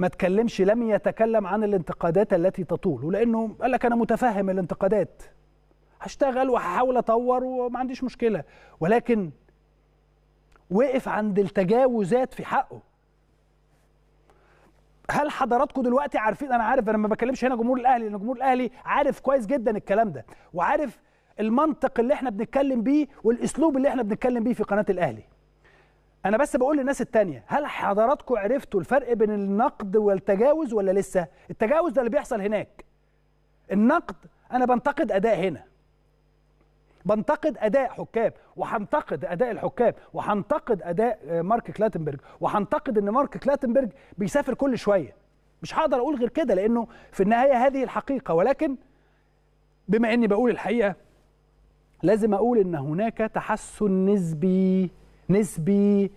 ما تكلمش لم يتكلم عن الانتقادات التي تطول لانه قال لك انا متفهم الانتقادات هشتغل وهحاول اطور وما عنديش مشكله ولكن وقف عند التجاوزات في حقه هل حضراتكم دلوقتي عارفين انا عارف انا ما بكلمش هنا جمهور الاهلي لان جمهور الاهلي عارف كويس جدا الكلام ده وعارف المنطق اللي احنا بنتكلم بيه والاسلوب اللي احنا بنتكلم بيه في قناه الاهلي انا بس بقول للناس التانية هل حضراتكم عرفتوا الفرق بين النقد والتجاوز ولا لسه التجاوز ده اللي بيحصل هناك النقد انا بنتقد اداء هنا بنتقد اداء حكام وهنتقد اداء الحكام وهنتقد اداء آه، مارك كلاتنبرج وهنتقد ان مارك كلاتنبرج بيسافر كل شويه مش هقدر اقول غير كده لانه في النهايه هذه الحقيقه ولكن بما اني بقول الحقيقه لازم اقول ان هناك تحسن نسبي نسبي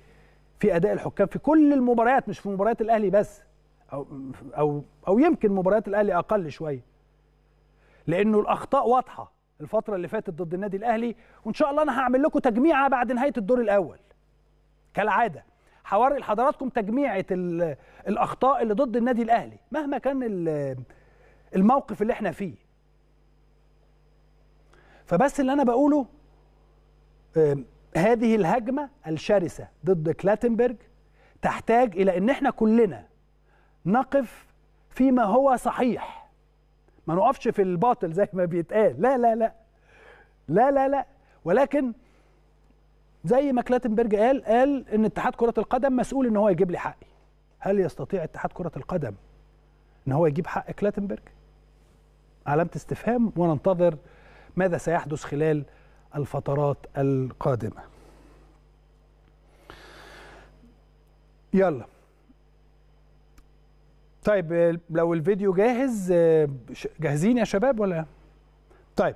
في اداء الحكام في كل المباريات مش في مباريات الاهلي بس او او او يمكن مباريات الاهلي اقل شويه لانه الاخطاء واضحه الفتره اللي فاتت ضد النادي الاهلي وان شاء الله انا هعمل لكم تجميعه بعد نهايه الدور الاول كالعاده هوري لحضراتكم تجميعه الاخطاء اللي ضد النادي الاهلي مهما كان الموقف اللي احنا فيه فبس اللي انا بقوله هذه الهجمة الشرسة ضد كلاتنبرج تحتاج إلى أن احنا كلنا نقف فيما هو صحيح ما نقفش في الباطل زي ما بيتقال لا لا لا لا لا لا ولكن زي ما كلاتنبرج قال قال ان اتحاد كرة القدم مسؤول ان هو يجيب لي حقي هل يستطيع اتحاد كرة القدم ان هو يجيب حق كلاتنبرج علامة استفهام وننتظر ماذا سيحدث خلال الفترات القادمة يلا طيب لو الفيديو جاهز جاهزين يا شباب ولا طيب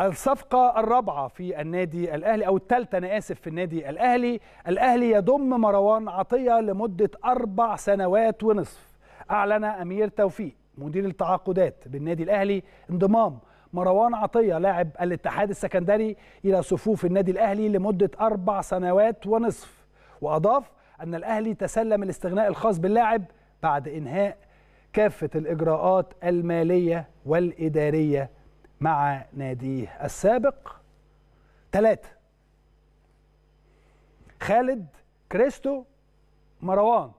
الصفقة الرابعة في النادي الأهلي أو الثالثة أنا آسف في النادي الأهلي الأهلي يضم مروان عطية لمدة أربع سنوات ونصف أعلن أمير توفيق مدير التعاقدات بالنادي الأهلي انضمام مروان عطيه لاعب الاتحاد السكندري الى صفوف النادي الاهلي لمده اربع سنوات ونصف واضاف ان الاهلي تسلم الاستغناء الخاص باللاعب بعد انهاء كافه الاجراءات الماليه والاداريه مع ناديه السابق ثلاثة خالد كريستو مروان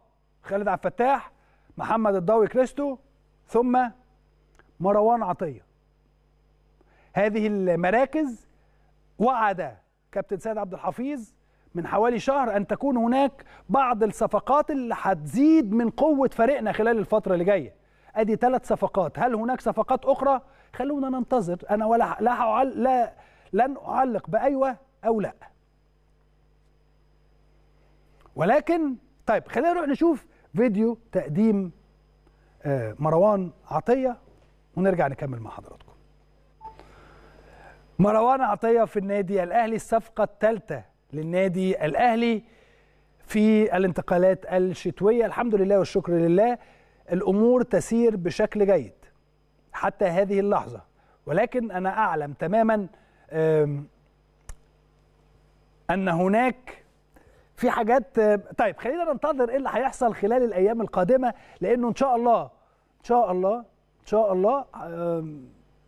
خالد عبد الفتاح محمد الضوي كريستو ثم مروان عطيه هذه المراكز وعد كابتن سيد عبد الحفيظ من حوالي شهر ان تكون هناك بعض الصفقات اللي هتزيد من قوه فريقنا خلال الفتره اللي جايه ادي ثلاث صفقات هل هناك صفقات اخرى خلونا ننتظر انا ولا لا, أعلق لا لن اعلق بايوه او لا ولكن طيب خلينا نروح نشوف فيديو تقديم آه، مروان عطيه ونرجع نكمل مع حضراتكم مروان عطية في النادي الأهلي الصفقة الثالثة للنادي الأهلي في الانتقالات الشتوية الحمد لله والشكر لله الأمور تسير بشكل جيد حتى هذه اللحظة ولكن أنا أعلم تماما أن هناك في حاجات طيب خلينا ننتظر إيه اللي هيحصل خلال الأيام القادمة لأنه إن شاء الله إن شاء الله إن شاء الله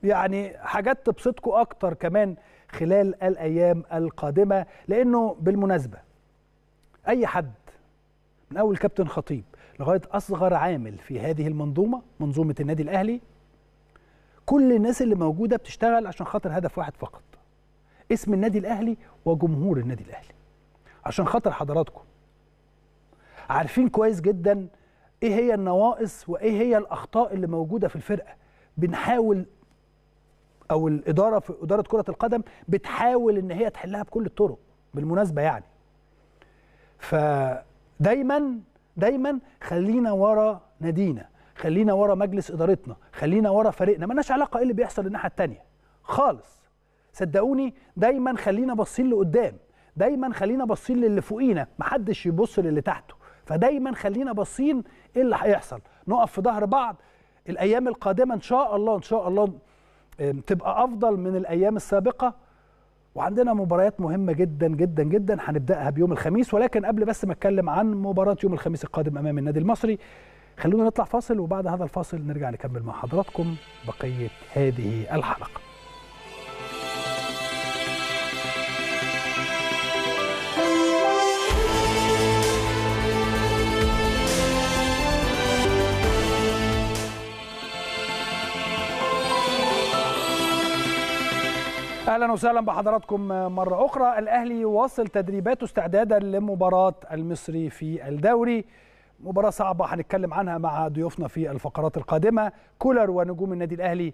يعني حاجات تبسطكم اكتر كمان خلال الايام القادمه لانه بالمناسبه اي حد من اول كابتن خطيب لغايه اصغر عامل في هذه المنظومه منظومه النادي الاهلي كل الناس اللي موجوده بتشتغل عشان خاطر هدف واحد فقط اسم النادي الاهلي وجمهور النادي الاهلي عشان خاطر حضراتكم عارفين كويس جدا ايه هي النواقص وايه هي الاخطاء اللي موجوده في الفرقه بنحاول او الاداره في اداره كره القدم بتحاول ان هي تحلها بكل الطرق بالمناسبه يعني فدايما دايما خلينا ورا نادينا خلينا ورا مجلس ادارتنا خلينا ورا فريقنا مالناش علاقه ايه اللي بيحصل الناحيه الثانيه خالص صدقوني دايما خلينا باصين لقدام دايما خلينا باصين للي فوقينا محدش يبص للي تحته فدايما خلينا باصين ايه اللي هيحصل نقف في ظهر بعض الايام القادمه ان شاء الله ان شاء الله تبقى افضل من الايام السابقه وعندنا مباريات مهمه جدا جدا جدا هنبداها بيوم الخميس ولكن قبل بس ما اتكلم عن مباراه يوم الخميس القادم امام النادي المصري خلونا نطلع فاصل وبعد هذا الفاصل نرجع نكمل مع حضراتكم بقيه هذه الحلقه اهلا وسهلا بحضراتكم مره اخرى الاهلي يواصل تدريباته استعدادا لمباراه المصري في الدوري مباراه صعبه هنتكلم عنها مع ضيوفنا في الفقرات القادمه كولر ونجوم النادي الاهلي